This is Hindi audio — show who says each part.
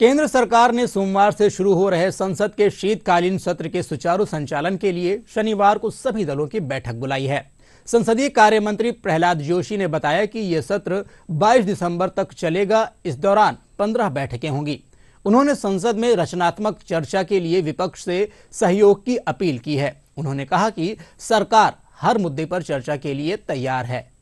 Speaker 1: केंद्र सरकार ने सोमवार से शुरू हो रहे संसद के शीतकालीन सत्र के सुचारू संचालन के लिए शनिवार को सभी दलों की बैठक बुलाई है संसदीय कार्य मंत्री प्रहलाद जोशी ने बताया कि यह सत्र 22 दिसंबर तक चलेगा इस दौरान 15 बैठकें होंगी उन्होंने संसद में रचनात्मक चर्चा के लिए विपक्ष से सहयोग की अपील की है उन्होंने कहा कि सरकार हर मुद्दे पर चर्चा के लिए तैयार है